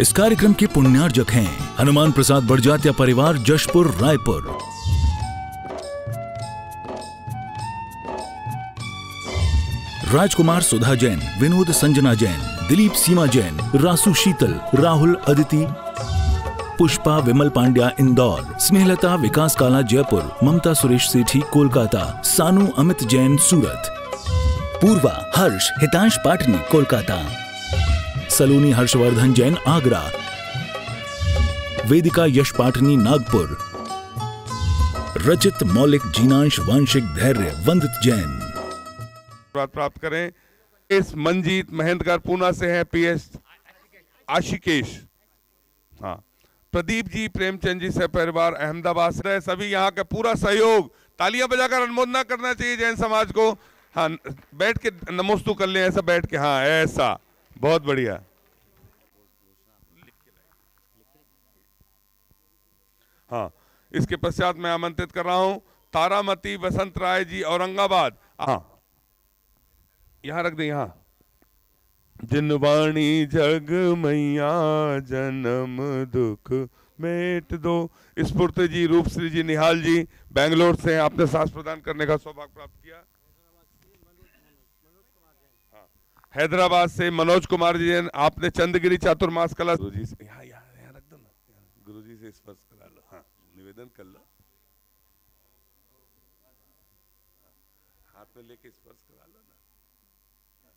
इस कार्यक्रम के पुण्यार्जक हैं हनुमान प्रसाद बड़जातिया परिवार जशपुर रायपुर राजकुमार सुधा जैन विनोद संजना जैन दिलीप सीमा जैन रासु शीतल राहुल अदिति पुष्पा विमल पांड्या इंदौर स्नेहलता विकास काला जयपुर ममता सुरेश सेठी कोलकाता सानू अमित जैन सूरत पूर्वा हर्ष हितांश पाटनी कोलकाता सलोनी हर्षवर्धन जैन आगरा वेदिका यश पाठनी नागपुर रचित मौलिक जीनांश वांशिक धैर्य वंदित जैन प्राप्त करें इस मंजीत महेंद्रगढ़ पूना से है पीएस आशिकेश हाँ प्रदीप जी प्रेमचंद जी से परिवार अहमदाबाद से सभी यहाँ का पूरा सहयोग तालियां बजाकर अनुमोदना करना चाहिए जैन समाज को हाँ बैठ के नमोस्तु कर ले ऐसा बैठ के हाँ ऐसा बहुत बढ़िया हाँ इसके पश्चात मैं आमंत्रित कर रहा हूं तारामती बसंत राय जी औरंगाबाद हाँ यहां रख दे यहां वाणी जग मैया जन्म दुख मेट दो स्फूर्ति जी रूपश्री जी निहाल जी बेंगलोर से आपने सांस प्रदान करने का सौभाग्य प्राप्त किया हैदराबाद से मनोज कुमार जी आपने चंद्रगिरी चातुर्मास कला गुरु जी से यहाँ यहाँ यहाँ रख दो ना गुरु जी से स्पर्श करा लो हाँ निवेदन कर लो हाथ में लेके स्पर्श करा लो ना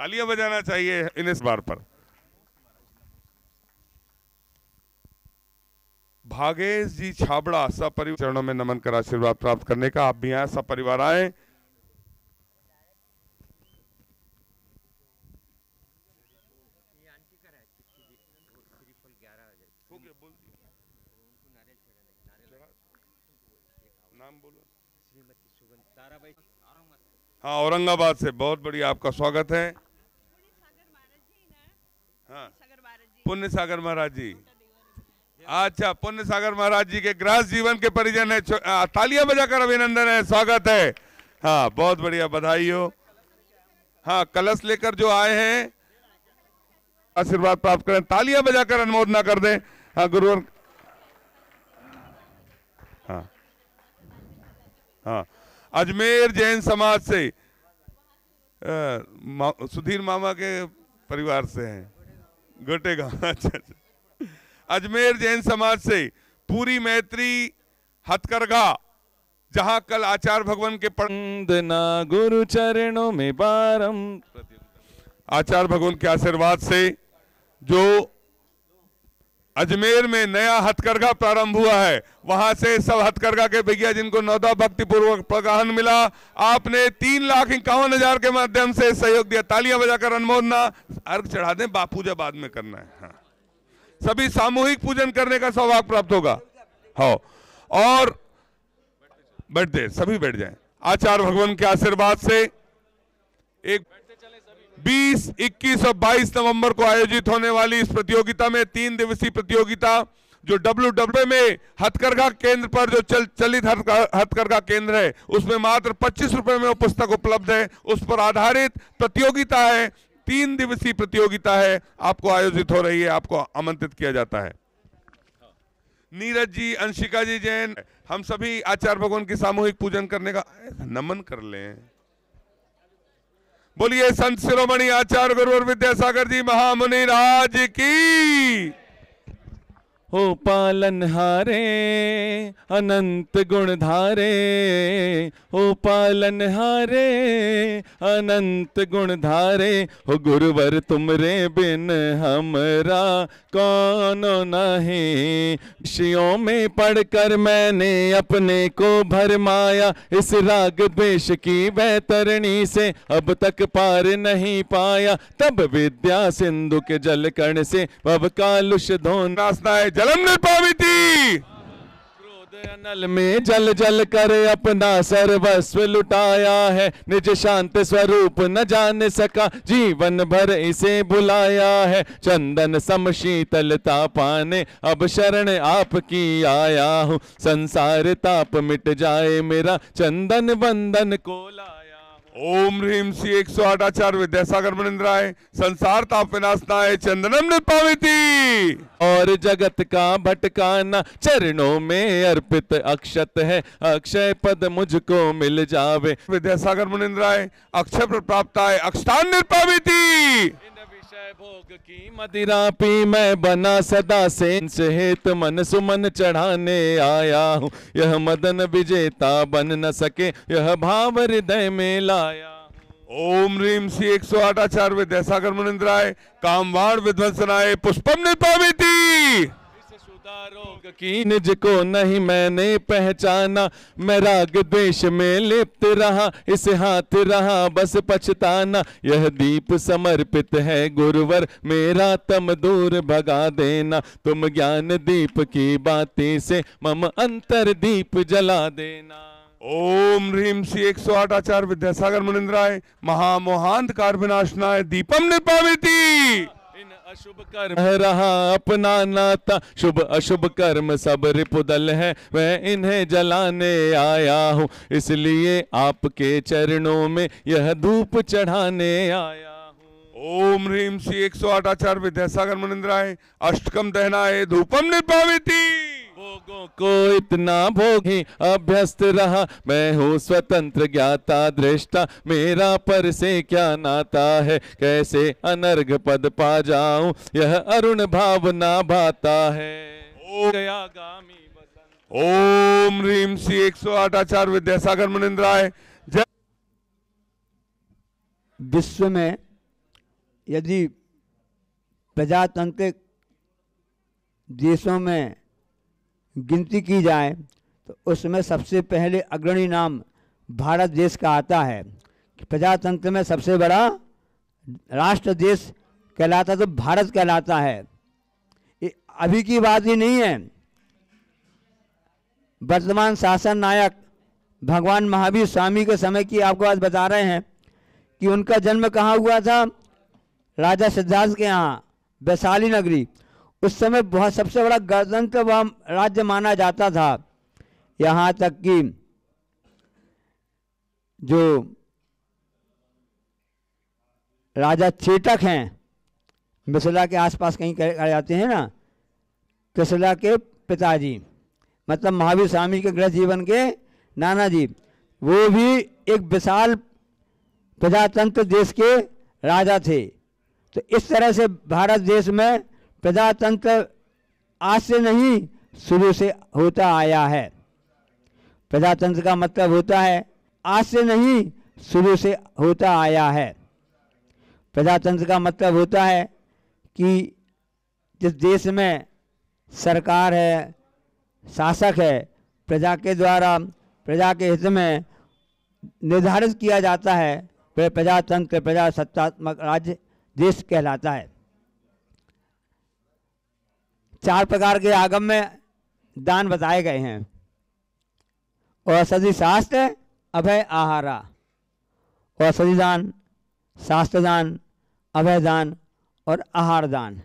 तालियां बजाना चाहिए इन इस बार पर भागेश जी छाबड़ा सपरिवार चरणों में नमन कर आशीर्वाद प्राप्त करने का आप भी सब सपरिवार आए हाँ औरंगाबाद से बहुत बड़ी आपका स्वागत है हाँ। पुण्य सागर महाराज जी अच्छा पुण्य सागर महाराज जी के ग्रास जीवन के परिजन है तालियां बजाकर अभिनंदन है स्वागत है हाँ बहुत बढ़िया बधाई हो हाँ कलश लेकर जो आए हैं आशीर्वाद प्राप्त करें तालियां बजाकर अनुमोदना कर दें हाँ गुरु हाँ हाँ अजमेर जैन समाज से मा, सुधीर मामा के परिवार से हैं गोटे गांव अच्छा, अच्छा अजमेर जैन समाज से पूरी मैत्री हथकरघा जहां कल आचार्य भगवान के पढ़ना गुरु चरणों में बारम आचार्य भगवान के आशीर्वाद से जो अजमेर में नया हथकरघा प्रारंभ हुआ है वहां से सब हथकरघा के भैया जिनको नौदा भक्ति पूर्वक प्रोत्साहन मिला आपने तीन लाख इक्यावन हजार के माध्यम से सहयोग दिया तालियां बजाकर अनमोदना अर्घ चढ़ा दें बा पूजा बाद में करना है हाँ। सभी सामूहिक पूजन करने का सौभाग प्राप्त होगा हो हाँ। और बैठ दे सभी बैठ जाए आचार्य भगवान के आशीर्वाद से एक बीस इक्कीस और बाईस नवंबर को आयोजित होने वाली इस प्रतियोगिता में तीन दिवसीय प्रतियोगिता जो डब्ल्यू में हथकरघा केंद्र पर जो चल, चलित हथकरघा केंद्र है उसमें मात्र पच्चीस रुपए में वो पुस्तक उपलब्ध है उस पर आधारित प्रतियोगिता है तीन दिवसीय प्रतियोगिता है आपको आयोजित हो रही है आपको आमंत्रित किया जाता है नीरज जी अंशिका जी जैन हम सभी आचार्य भगवान की सामूहिक पूजन करने का नमन कर लें बोलिए संत शिरोमणि आचार्य गुरुवर विद्यासागर जी महामुनि राज की ओ पालन हारे अनंत गुण धारे ओ पालन हारे अनंत गुण धारे हो गुरुवर तुमरे बिन हमरा कौन नहीं शियों में पढ़कर मैंने अपने को भरमाया इस राग बेश की बैतरणी से अब तक पार नहीं पाया तब विद्या सिंधु के जल कर्ण से अब कालुष धोना जल जलमने पावी थी नल में जल जल कर अपना सर्वस्व लुटाया है निज शांत स्वरूप न जान सका जीवन भर इसे बुलाया है चंदन सम पाने अब शरण आपकी आया हूँ संसार ताप मिट जाए मेरा चंदन बंदन कोला ओम ह्रीम श्री एक सौ आठ आचार्य विद्यासागर मनिंद्राय संसार ताप विनाशनाय चंदनम थी और जगत का भटकाना चरणों में अर्पित अक्षत है अक्षय पद मुझको मिल जावे विद्यासागर मनिंद्राय अक्षय प्राप्त है अक्षतान निपाविती विषय भोग की मदिरा पी मैं बना सदा सेन सहित मन सुमन चढ़ाने आया हूँ यह मदन विजेता बन न सके यह भाव हृदय में लाया ओम रीम सी एक सौ आठ आचार्य सागर मुनिंद्राय कामवाण विध्वंसनाय पुष्पम निपावी थी कीन जिको नहीं मैंने पहचाना मैं राग देश में लिप्त रहा इस हाथ रहा बस पछताना यह दीप समर्पित है गुरुवर मेरा तम दूर भगा देना तुम ज्ञान दीप की बातें से मम अंतर दीप जला देना ओम ह्रीम श्री एक सौ आठ आचार्य विद्यासागर मुनिंद्राय महामोहांत कार विनाशनाय दीपम निपाविती शुभ कर्म है रहा अपना नाता शुभ अशुभ कर्म सब रिपुदल है मैं इन्हें जलाने आया हूँ इसलिए आपके चरणों में यह धूप चढ़ाने आया ओम ह्रीम सी एक सौ आठ आचार विद्यासागर मनिंद्राए अष्टकम दहनाए धूपम निर्भावित भोगों को इतना भोगी अभ्यस्त रहा मैं हूँ स्वतंत्र ज्ञाता दृष्टा मेरा पर से क्या नाता है कैसे अनर्घ पद पा जाऊं यह अरुण भावना भाता है ओ गया गामी ओम रीम सी एक सौ आठ आचार्य विद्यासागर मनिंद्राय जय विश्व में यदि प्रजातांत्रिक देशों में गिनती की जाए तो उसमें सबसे पहले अग्रणी नाम भारत देश का आता है प्रजातंत्र में सबसे बड़ा राष्ट्र देश कहलाता तो भारत कहलाता है ये अभी की बात ही नहीं है वर्तमान शासन नायक भगवान महावीर स्वामी के समय की आपको आज बता रहे हैं कि उनका जन्म कहाँ हुआ था राजा सिद्धार्थ के यहाँ वैशाली नगरी उस समय बहुत सबसे बड़ा गणतंत्र वह राज्य माना जाता था यहाँ तक कि जो राजा चेतक हैं मिसला के आसपास कहीं कह जाते हैं ना किसला के पिताजी मतलब महावीर स्वामी के गृह जीवन के नाना जी वो भी एक विशाल प्रजातंत्र देश के राजा थे तो इस तरह से भारत देश में प्रजातंत्र आज से नहीं शुरू से होता आया है प्रजातंत्र का मतलब होता है आज से नहीं शुरू से होता आया है प्रजातंत्र का मतलब होता है कि जिस देश में सरकार है शासक है प्रजा के द्वारा प्रजा के हित में निर्धारित किया जाता है वह प्रजातंत्र प्रजासत्तात्मक राज्य देश कहलाता है चार प्रकार के आगम में दान बताए गए हैं औषधि शास्त्र अभय आहारा औषधि दान शास्त्र दान अभय दान और आहार दान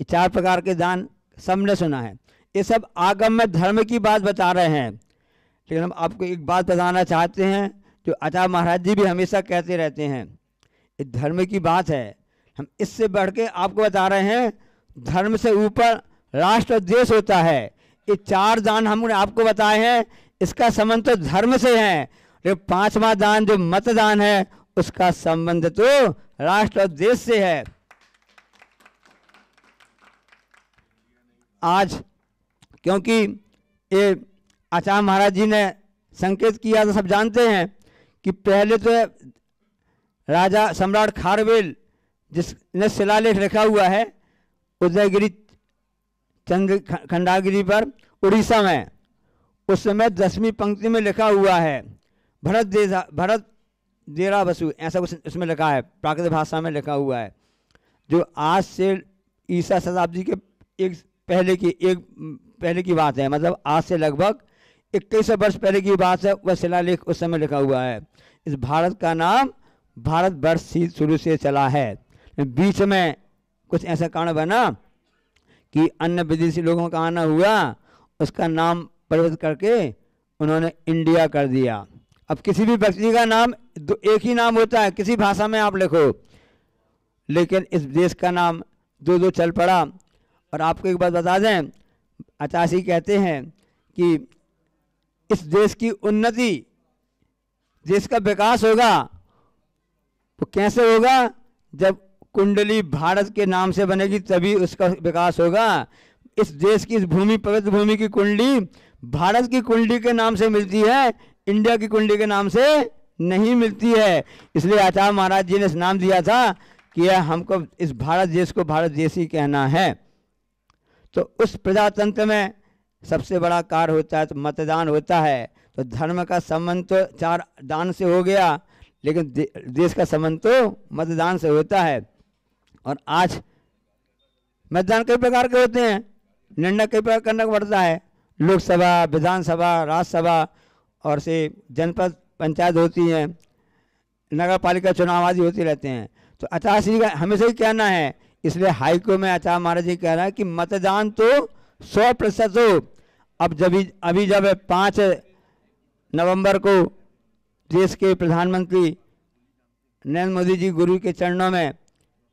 ये चार प्रकार के दान सबने सुना है ये सब आगम में धर्म की बात बता रहे हैं लेकिन हम आपको एक बात बताना चाहते हैं जो आचार्य महाराज जी भी हमेशा कहते रहते हैं ये धर्म की बात है हम इससे बढ़ के आपको बता रहे हैं धर्म से ऊपर राष्ट्र देश होता है ये चार दान हमने आपको बताए हैं इसका संबंध तो धर्म से है जो पांचवा दान जो मतदान है उसका संबंध तो राष्ट्र और देश से है आज क्योंकि ये आचार्य महाराज जी ने संकेत किया तो सब जानते हैं कि पहले तो राजा सम्राट खारवेल जिसने शिलालेख रखा हुआ है उदयगिरी चंद्र खंडागिरी पर उड़ीसा में उस समय दसवीं पंक्ति में लिखा हुआ है भरत देसा भरत देरा बसु ऐसा कुछ उसमें लिखा है प्राकृत भाषा में लिखा हुआ है जो आज से ईसा शताब्दी के एक पहले की एक पहले की बात है मतलब आज से लगभग इक्कीस वर्ष पहले की बात है वह शिलालेख उस समय लिखा हुआ है इस भारत का नाम भारतवर्ष ही शुरू से चला है बीच में कुछ ऐसा कारण बना कि अन्य विदेशी लोगों का आना हुआ उसका नाम परिवर्तित करके उन्होंने इंडिया कर दिया अब किसी भी व्यक्ति का नाम दो एक ही नाम होता है किसी भाषा में आप लिखो लेकिन इस देश का नाम दो दो चल पड़ा और आपको एक बात बता दें अचासी कहते हैं कि इस देश की उन्नति देश का विकास होगा वो कैसे होगा जब कुंडली भारत के नाम से बनेगी तभी उसका विकास होगा इस देश की इस भूमि पवित्र भूमि की कुंडली भारत की कुंडली के नाम से मिलती है इंडिया की कुंडली के नाम से नहीं मिलती है इसलिए आचार्य महाराज जी ने नाम दिया था कि यह हमको इस भारत देश को भारत देश ही कहना है तो उस प्रजातंत्र में सबसे बड़ा कार्य होता है तो मतदान होता है तो धर्म का संबंध तो चार दान से हो गया लेकिन देश का संबंध तो मतदान से होता है और आज मतदान कई प्रकार के होते हैं निर्णय कई प्रकार करना पड़ता है लोकसभा विधानसभा राज्यसभा और से जनपद पंचायत होती है नगर पालिका चुनाव आदि होते रहते हैं तो अचार श्री का हमेशा ही कहना है इसलिए हाईकोर्ट में आचार्य महाराज जी कह रहा है कि मतदान तो सौ प्रतिशत हो अब जब अभी जब पाँच नवंबर को देश के प्रधानमंत्री नरेंद्र मोदी जी गुरु के चरणों में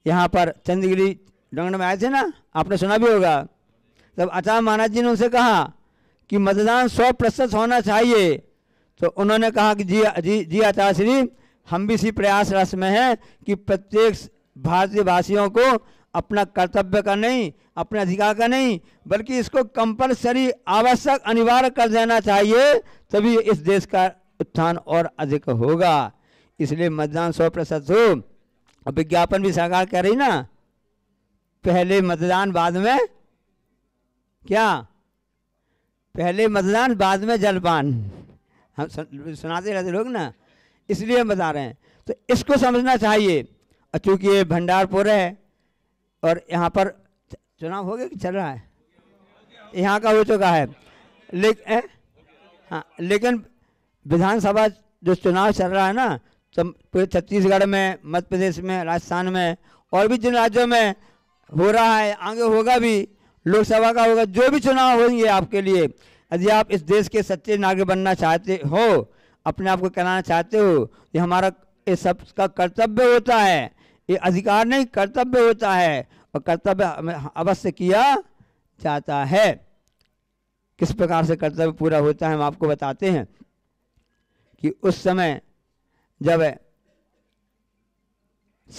यहाँ पर चंद्रगिरी रंगण में आए थे ना आपने सुना भी होगा तब आचार्य महाराज जी ने उनसे कहा कि मतदान सौ प्रतिशत होना चाहिए तो उन्होंने कहा कि जी जी जी आचार्य श्री हम भी इसी प्रयास रस में हैं कि प्रत्येक भारतीय भाषियों को अपना कर्तव्य का नहीं अपने अधिकार का नहीं बल्कि इसको कंपलसरी आवश्यक अनिवार्य कर देना चाहिए तभी इस देश का उत्थान और अधिक होगा इसलिए मतदान सौ प्रतिशत हो अब विज्ञापन भी सरकार कह रही ना पहले मतदान बाद में क्या पहले मतदान बाद में जलपान हम सुनाते रहते लोग ना इसलिए हम बता रहे हैं तो इसको समझना चाहिए और चूँकि ये भंडारपुर है और यहाँ पर चुनाव हो गया कि चल रहा है यहाँ का हो चुका है लेकिन हाँ लेकिन विधानसभा जो चुनाव चल रहा है ना पूरे छत्तीसगढ़ में मध्य प्रदेश में राजस्थान में और भी जिन राज्यों में हो रहा है आगे होगा भी लोकसभा का होगा जो भी चुनाव होंगे आपके लिए यदि आप इस देश के सच्चे नागरिक बनना चाहते हो अपने आप को कराना चाहते हो ये हमारा ये सब का कर्तव्य होता है ये अधिकार नहीं कर्तव्य होता है और कर्तव्य अवश्य किया जाता है किस प्रकार से कर्तव्य पूरा होता है हम आपको बताते हैं कि उस समय जब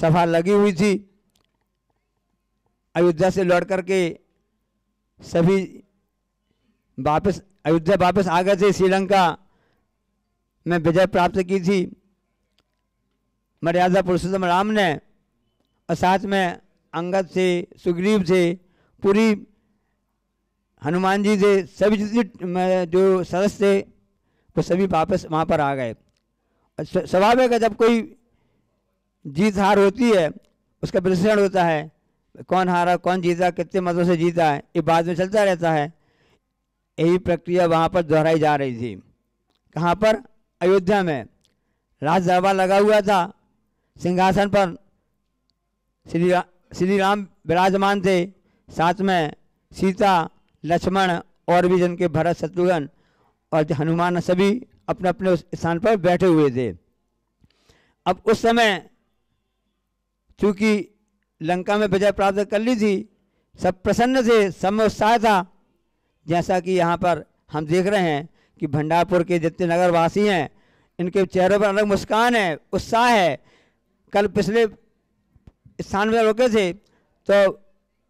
सभा लगी हुई थी अयोध्या से लौट करके सभी वापस अयोध्या वापस आ गए थे श्रीलंका में विजय प्राप्त की थी मर्यादा पुरुषोत्तम राम ने और साथ में अंगद थे सुग्रीव थे पूरी हनुमान जी थे सभी जो सदस्य थे वो सभी वापस वहाँ पर आ गए स्वाभाविक है जब कोई जीत हार होती है उसका विश्लेषण होता है कौन हारा कौन जीता कितने मतों से जीता है ये बाद में चलता रहता है यही प्रक्रिया वहाँ पर दोहराई जा रही थी कहाँ पर अयोध्या में राज दरबार लगा हुआ था सिंहासन पर श्री रा, श्री राम विराजमान थे साथ में सीता लक्ष्मण और भी जन के भरत शत्रुघ्न और हनुमान सभी अपने अपने स्थान पर बैठे हुए थे अब उस समय चूँकि लंका में विजय प्राप्त कर ली थी सब प्रसन्न थे सब में उत्साह था जैसा कि यहाँ पर हम देख रहे हैं कि भंडारपुर के जितने नगरवासी हैं इनके चेहरों पर अलग मुस्कान है उत्साह है कल पिछले स्थान में रुके थे तो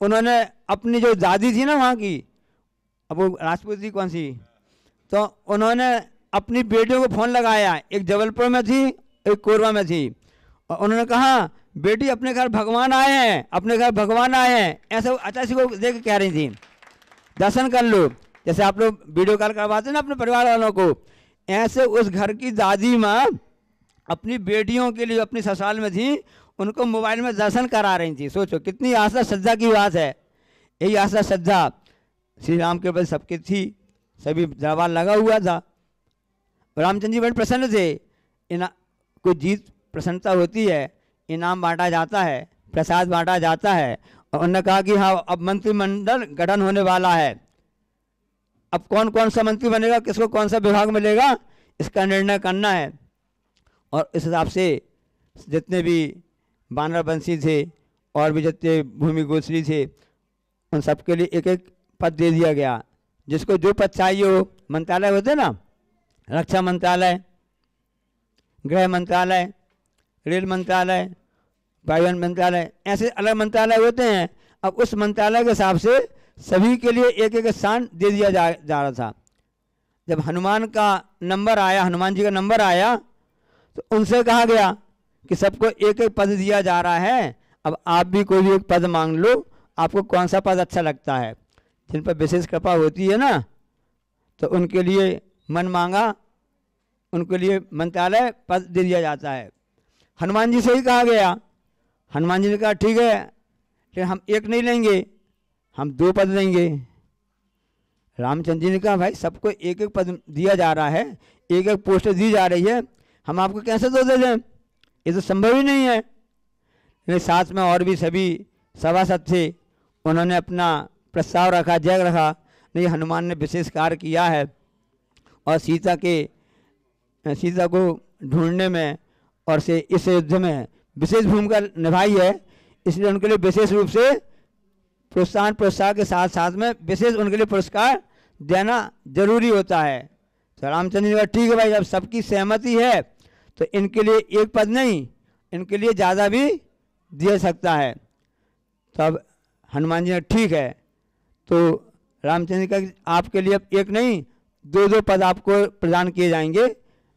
उन्होंने अपनी जो दादी थी ना वहाँ की अब वो राजपूत थी कौन सी तो उन्होंने अपनी बेटियों को फ़ोन लगाया एक जबलपुर में थी एक कोरबा में थी और उन्होंने कहा बेटी अपने घर भगवान आए हैं अपने घर भगवान आए हैं ऐसे अच्छा सी को देख कह रही थी दर्शन कर लो जैसे आप लोग वीडियो कॉल करवाते ना अपने परिवार वालों को ऐसे उस घर की दादी माँ अपनी बेटियों के लिए अपनी ससुराल में थी उनको मोबाइल में दर्शन करा रही थी सोचो कितनी आशा श्रद्धा की बात है यही आशा श्रद्धा श्री राम के बल सबकी थी सभी दरबार लगा हुआ था रामचंद्र जी बड़े प्रसन्न थे इना को जीत प्रसन्नता होती है इनाम बांटा जाता है प्रसाद बांटा जाता है और उन्होंने कहा कि हाँ अब मंत्रिमंडल गठन होने वाला है अब कौन कौन सा मंत्री बनेगा किसको कौन सा विभाग मिलेगा इसका निर्णय करना है और इस हिसाब से जितने भी बानर बंसी थे और भी जितने भूमि गोसरी थे उन सबके लिए एक एक पद दे दिया गया जिसको जो पद चाहिए हो मंत्रालय होते ना रक्षा मंत्रालय गृह मंत्रालय रेल मंत्रालय परिवहन मंत्रालय ऐसे अलग मंत्रालय होते हैं अब उस मंत्रालय के हिसाब से सभी के लिए एक एक स्थान दे दिया जा जा रहा था जब हनुमान का नंबर आया हनुमान जी का नंबर आया तो उनसे कहा गया कि सबको एक एक पद दिया जा रहा है अब आप भी कोई भी एक पद मांग लो आपको कौन सा पद अच्छा लगता है जिन पर विशेष कृपा होती है ना तो उनके लिए मन मांगा उनके लिए मंत्रालय पद दे दिया जाता है हनुमान जी से ही कहा गया हनुमान जी ने कहा ठीक है लेकिन हम एक नहीं लेंगे हम दो पद लेंगे रामचंद्र जी ने कहा भाई सबको एक एक पद दिया जा रहा है एक एक पोस्ट दी जा रही है हम आपको कैसे दो दे दें ये तो संभव ही नहीं है मेरे साथ में और भी सभी सभासद थे उन्होंने अपना प्रस्ताव रखा जग रखा नहीं हनुमान ने विशेष कार्य किया है और सीता के सीता को ढूंढने में और से इस युद्ध में विशेष भूमिका निभाई है इसलिए उनके लिए विशेष रूप से प्रोत्साहन प्रोत्साहन के साथ साथ में विशेष उनके लिए पुरस्कार देना जरूरी होता है तो रामचंद्र जी ठीक है भाई जब सबकी सहमति है तो इनके लिए एक पद नहीं इनके लिए ज़्यादा भी दिया सकता है तब तो हनुमान जी ने ठीक है तो रामचंद्र का आपके लिए अब एक नहीं दो दो पद आपको प्रदान किए जाएंगे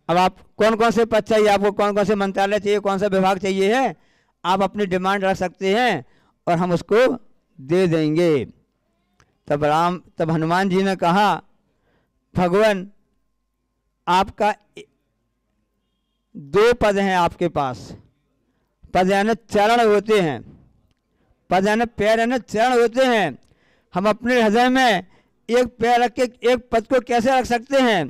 अब आप कौन कौन से पद चाहिए आपको कौन कौन से मंत्रालय चाहिए कौन सा विभाग चाहिए है आप अपनी डिमांड रख सकते हैं और हम उसको दे देंगे तब राम तब हनुमान जी ने कहा भगवान आपका दो पद हैं आपके पास पद यानी चरण होते हैं पद यानी पैर यानी चरण होते हैं हम अपने हृदय में एक पैर रख के एक पद को कैसे रख सकते हैं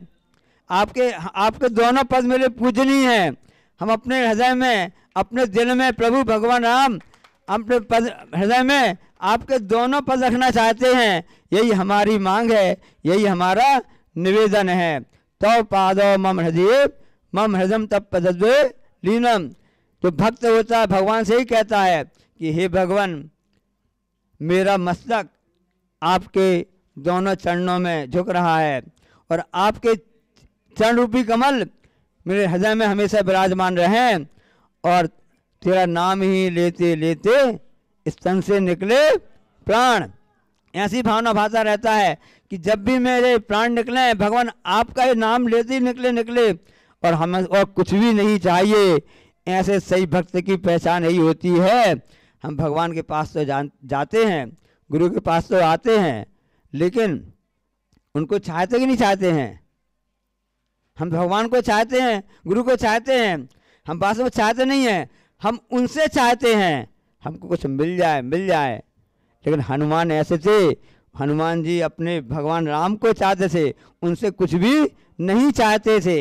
आपके आपके दोनों पद मेरे पूजनीय हैं हम अपने हृदय में अपने दिल में प्रभु भगवान राम अपने पद हृदय में आपके दोनों पद रखना चाहते हैं यही हमारी मांग है यही हमारा निवेदन है तो पादो मम हृदय मम हृदय तप पदद्वे लीनम जो भक्त होता है भगवान से ही कहता है कि हे भगवान मेरा मस्तक आपके दोनों चरणों में झुक रहा है और आपके चरण रूपी कमल मेरे हृदय में हमेशा विराजमान रहें और तेरा नाम ही लेते लेते स्तन से निकले प्राण ऐसी भावना भाषा रहता है कि जब भी मेरे प्राण निकले भगवान आपका ही नाम लेते ही निकले निकले और हमें और कुछ भी नहीं चाहिए ऐसे सही भक्त की पहचान यही होती है हम भगवान के पास तो जान जाते हैं गुरु के पास तो आते हैं लेकिन उनको चाहते कि नहीं चाहते हैं हम भगवान को चाहते हैं गुरु को चाहते हैं हम वास्तव में चाहते नहीं हैं हम उनसे चाहते हैं हमको कुछ मिल जाए मिल जाए लेकिन हनुमान ऐसे थे हनुमान जी अपने भगवान राम को चाहते थे उनसे कुछ भी नहीं चाहते थे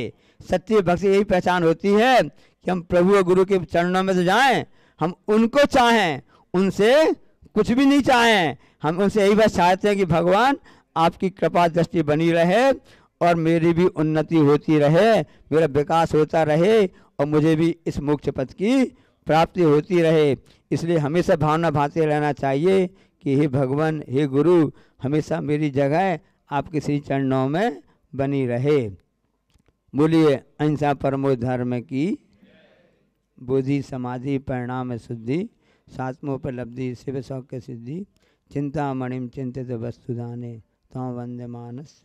सत्य भक्ति यही पहचान होती है कि हम प्रभु और गुरु के चरणों में से जाएं हम उनको चाहें उनसे कुछ भी नहीं चाहें हम उनसे यही बात चाहते हैं कि भगवान आपकी कृपा दृष्टि बनी रहे और मेरी भी उन्नति होती रहे मेरा विकास होता रहे और मुझे भी इस मोक्ष पद की प्राप्ति होती रहे इसलिए हमेशा भावना भाते रहना चाहिए कि हे भगवान हे गुरु हमेशा मेरी जगह आपके श्री चरणों में बनी रहे बोलिए अहिंसा परमो धर्म की बुद्धि समाधि परिणाम शुद्धि सात्मोपलब्धि शिव सौख्य सिद्धि चिंतामणिम चिंतित वस्तुदाने तम वंदे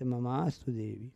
ममास्तु देवी